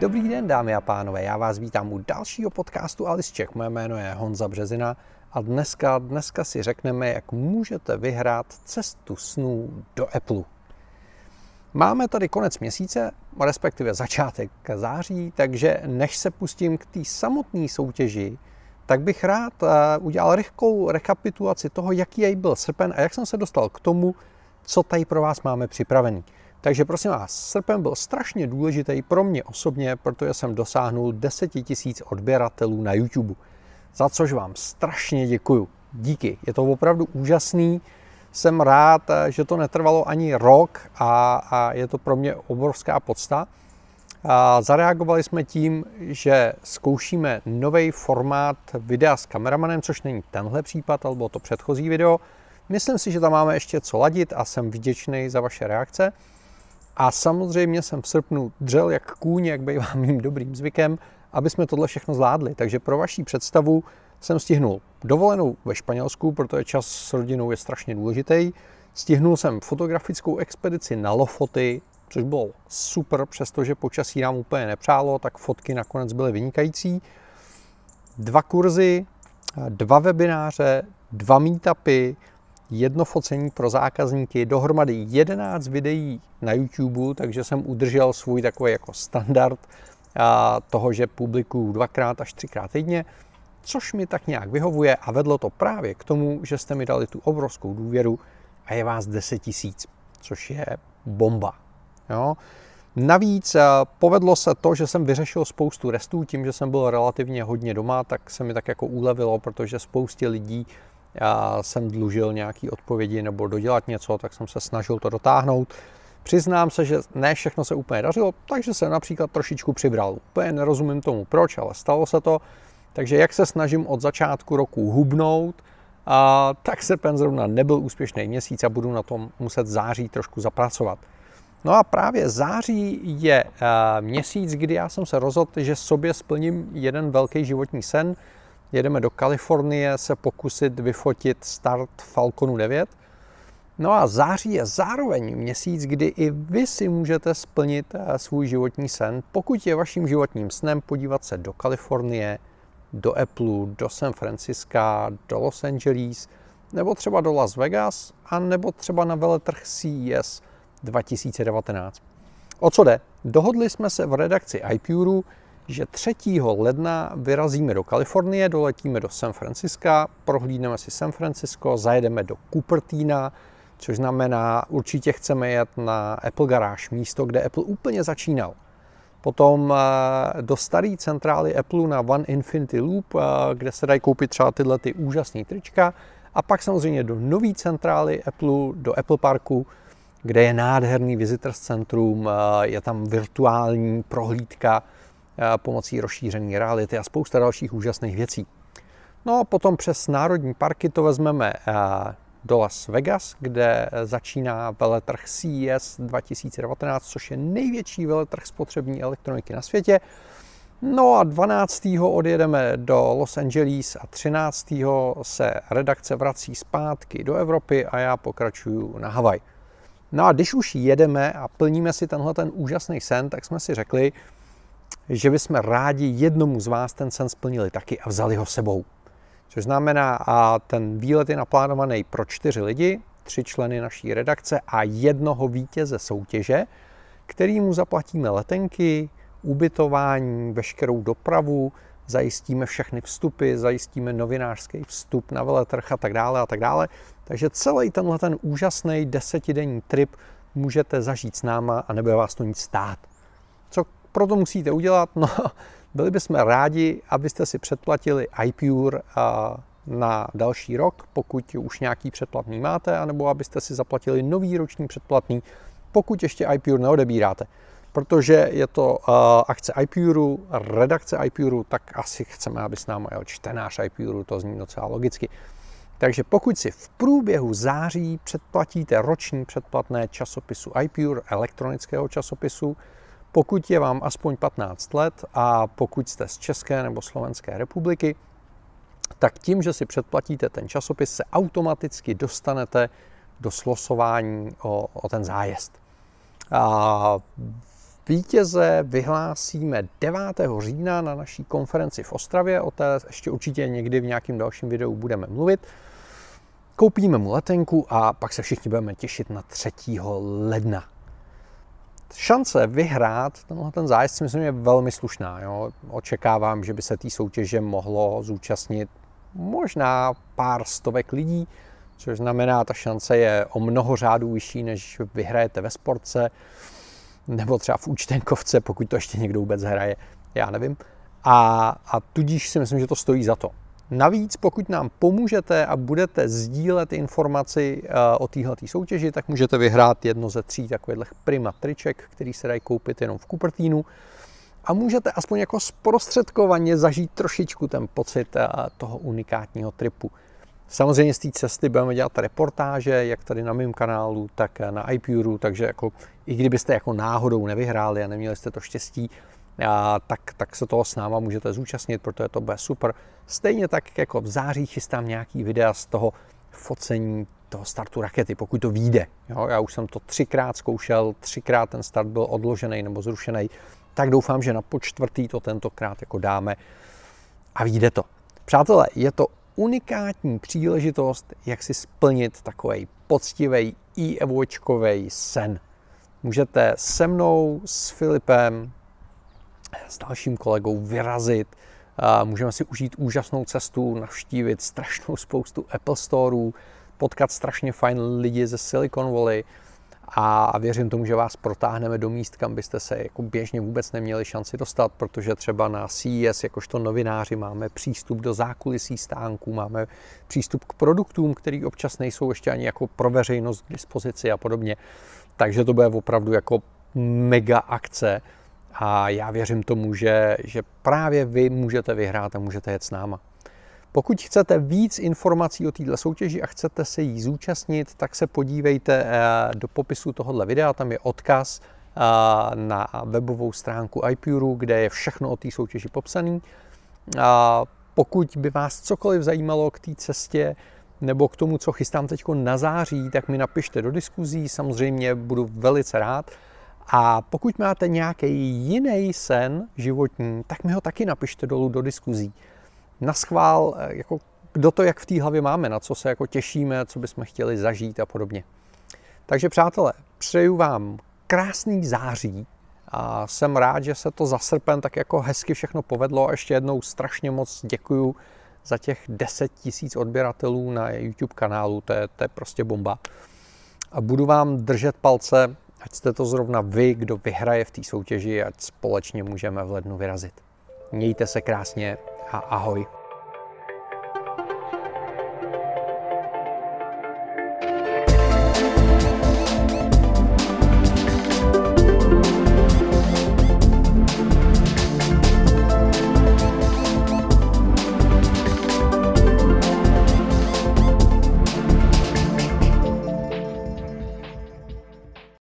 Dobrý den, dámy a pánové, já vás vítám u dalšího podcastu Alice Čech. Moje jméno je Honza Březina a dneska, dneska si řekneme, jak můžete vyhrát cestu snů do Apple. Máme tady konec měsíce, respektive začátek září, takže než se pustím k té samotné soutěži, tak bych rád eh, udělal rychkou rekapitulaci toho, jaký jej byl srpen a jak jsem se dostal k tomu, co tady pro vás máme připravený. Takže prosím vás, srpen byl strašně důležitý pro mě osobně, protože jsem dosáhnul 10 000 odběratelů na YouTube. Za což vám strašně děkuju. Díky, je to opravdu úžasný. Jsem rád, že to netrvalo ani rok a, a je to pro mě obrovská podsta. A zareagovali jsme tím, že zkoušíme nový formát videa s kameramanem, což není tenhle případ, ale bylo to předchozí video. Myslím si, že tam máme ještě co ladit a jsem vděčný za vaše reakce. A samozřejmě jsem v srpnu dřel jak kůň, jak bývá mým dobrým zvykem, aby jsme tohle všechno zvládli. Takže pro vaší představu jsem stihnul dovolenou ve Španělsku, protože čas s rodinou je strašně důležitý. Stihnul jsem fotografickou expedici na Lofoty, což bylo super, přestože počasí nám úplně nepřálo, tak fotky nakonec byly vynikající. Dva kurzy, dva webináře, dva meetupy, jedno focení pro zákazníky, dohromady 11 videí na YouTube, takže jsem udržel svůj takový jako standard a, toho, že publikuju dvakrát až třikrát týdně, což mi tak nějak vyhovuje a vedlo to právě k tomu, že jste mi dali tu obrovskou důvěru a je vás 10 tisíc, což je bomba. Jo? Navíc povedlo se to, že jsem vyřešil spoustu restů, tím, že jsem byl relativně hodně doma, tak se mi tak jako ulevilo, protože spoustě lidí já jsem dlužil nějaký odpovědi nebo dodělat něco, tak jsem se snažil to dotáhnout. Přiznám se, že ne všechno se úplně dařilo, takže jsem například trošičku přibral. Úplně nerozumím tomu proč, ale stalo se to. Takže jak se snažím od začátku roku hubnout, a, tak pen zrovna nebyl úspěšný měsíc a budu na tom muset září trošku zapracovat. No a právě září je eh, měsíc, kdy já jsem se rozhodl, že sobě splním jeden velký životní sen, jedeme do Kalifornie se pokusit vyfotit start Falconu 9. No a září je zároveň měsíc, kdy i vy si můžete splnit eh, svůj životní sen, pokud je vaším životním snem podívat se do Kalifornie, do Apple, do San Francisca, do Los Angeles, nebo třeba do Las Vegas, a nebo třeba na veletrh e CES 2019. O co jde? Dohodli jsme se v redakci iPuru, že 3. ledna vyrazíme do Kalifornie, doletíme do San Franciska, prohlídneme si San Francisco, zajedeme do Cupertina, což znamená, určitě chceme jet na Apple Garage, místo, kde Apple úplně začínal. Potom eh, do staré centrály Apple na One Infinity Loop, eh, kde se dají koupit třeba tyhle ty úžasné trička. A pak samozřejmě do nové centrály Apple, do Apple Parku, kde je nádherný visitor centrum, eh, je tam virtuální prohlídka pomocí rozšířené reality a spousta dalších úžasných věcí. No a potom přes národní parky to vezmeme do Las Vegas, kde začíná veletrh e CES 2019, což je největší veletrh spotřební elektroniky na světě. No a 12. odjedeme do Los Angeles a 13. se redakce vrací zpátky do Evropy a já pokračuju na Havaj. No a když už jedeme a plníme si tenhle ten úžasný sen, tak jsme si řekli, že bychom rádi jednomu z vás ten sen splnili taky a vzali ho sebou. Což znamená, a ten výlet je naplánovaný pro čtyři lidi, tři členy naší redakce a jednoho vítěze soutěže, kterýmu zaplatíme letenky, ubytování, veškerou dopravu, zajistíme všechny vstupy, zajistíme novinářský vstup na veletrh a tak dále a tak dále. Takže celý tenhle ten úžasný desetidenní trip můžete zažít s náma a nebude vás to nic stát. Co proto musíte udělat? No, byli bychom rádi, abyste si předplatili iPure na další rok, pokud už nějaký předplatný máte, anebo abyste si zaplatili nový roční předplatný, pokud ještě iPure neodebíráte. Protože je to uh, akce iPure, redakce iPure, tak asi chceme, aby s námi jel čtenář iPure, to zní docela logicky. Takže pokud si v průběhu září předplatíte roční předplatné časopisu iPure, elektronického časopisu, pokud je vám aspoň 15 let a pokud jste z České nebo Slovenské republiky, tak tím, že si předplatíte ten časopis, se automaticky dostanete do slosování o, o ten zájezd. A vítěze vyhlásíme 9. října na naší konferenci v Ostravě, o té ještě určitě někdy v nějakém dalším videu budeme mluvit. Koupíme mu letenku a pak se všichni budeme těšit na 3. ledna šance vyhrát tenhle ten zájezd si myslím je velmi slušná. Jo. Očekávám, že by se té soutěže mohlo zúčastnit možná pár stovek lidí, což znamená, ta šance je o mnoho řádů vyšší, než vyhrajete ve sportce nebo třeba v účtenkovce, pokud to ještě někdo vůbec hraje, já nevím. A, a tudíž si myslím, že to stojí za to. Navíc, pokud nám pomůžete a budete sdílet informaci eh, o této soutěži, tak můžete vyhrát jedno ze tří takových prima triček, který se dají koupit jenom v Kupertínu. A můžete aspoň jako zprostředkovaně zažít trošičku ten pocit eh, toho unikátního tripu. Samozřejmě z té cesty budeme dělat reportáže, jak tady na mém kanálu, tak eh, na iPuru, takže jako, i kdybyste jako náhodou nevyhráli a neměli jste to štěstí, tak, tak se toho s náma můžete zúčastnit, protože to bude super. Stejně tak jako v září chystám nějaký videa z toho focení toho startu rakety, pokud to vyjde. Jo, já už jsem to třikrát zkoušel, třikrát ten start byl odložený nebo zrušený, tak doufám, že na počtvrtý to tentokrát jako dáme a vyjde to. Přátelé, je to unikátní příležitost, jak si splnit takový poctivý i evočkový sen. Můžete se mnou, s Filipem, s dalším kolegou vyrazit, můžeme si užít úžasnou cestu, navštívit strašnou spoustu Apple Storeů, potkat strašně fajn lidi ze Silicon Valley a věřím tomu, že vás protáhneme do míst, kam byste se jako běžně vůbec neměli šanci dostat, protože třeba na CES jakožto novináři máme přístup do zákulisí stánků, máme přístup k produktům, který občas nejsou ještě ani jako pro veřejnost k dispozici a podobně. Takže to bude opravdu jako mega akce a já věřím tomu, že, že právě vy můžete vyhrát a můžete jet s náma. Pokud chcete víc informací o této soutěži a chcete se jí zúčastnit, tak se podívejte eh, do popisu tohoto videa, tam je odkaz eh, na webovou stránku iPuru, kde je všechno o té soutěži popsané. Pokud by vás cokoliv zajímalo k té cestě nebo k tomu, co chystám teď na září, tak mi napište do diskuzí, samozřejmě budu velice rád. A pokud máte nějaký jiný sen životní, tak mi ho taky napište dolů do diskuzí. schvál eh, jako kdo to jak v té hlavě máme, na co se jako těšíme, co bychom chtěli zažít a podobně. Takže přátelé, přeju vám krásný září a jsem rád, že se to za srpen tak jako hezky všechno povedlo a ještě jednou strašně moc děkuju za těch 10 tisíc odběratelů na YouTube kanálu, to je, to je prostě bomba. A budu vám držet palce, ať jste to zrovna vy, kdo vyhraje v té soutěži, ať společně můžeme v lednu vyrazit. Mějte se krásně a ahoj.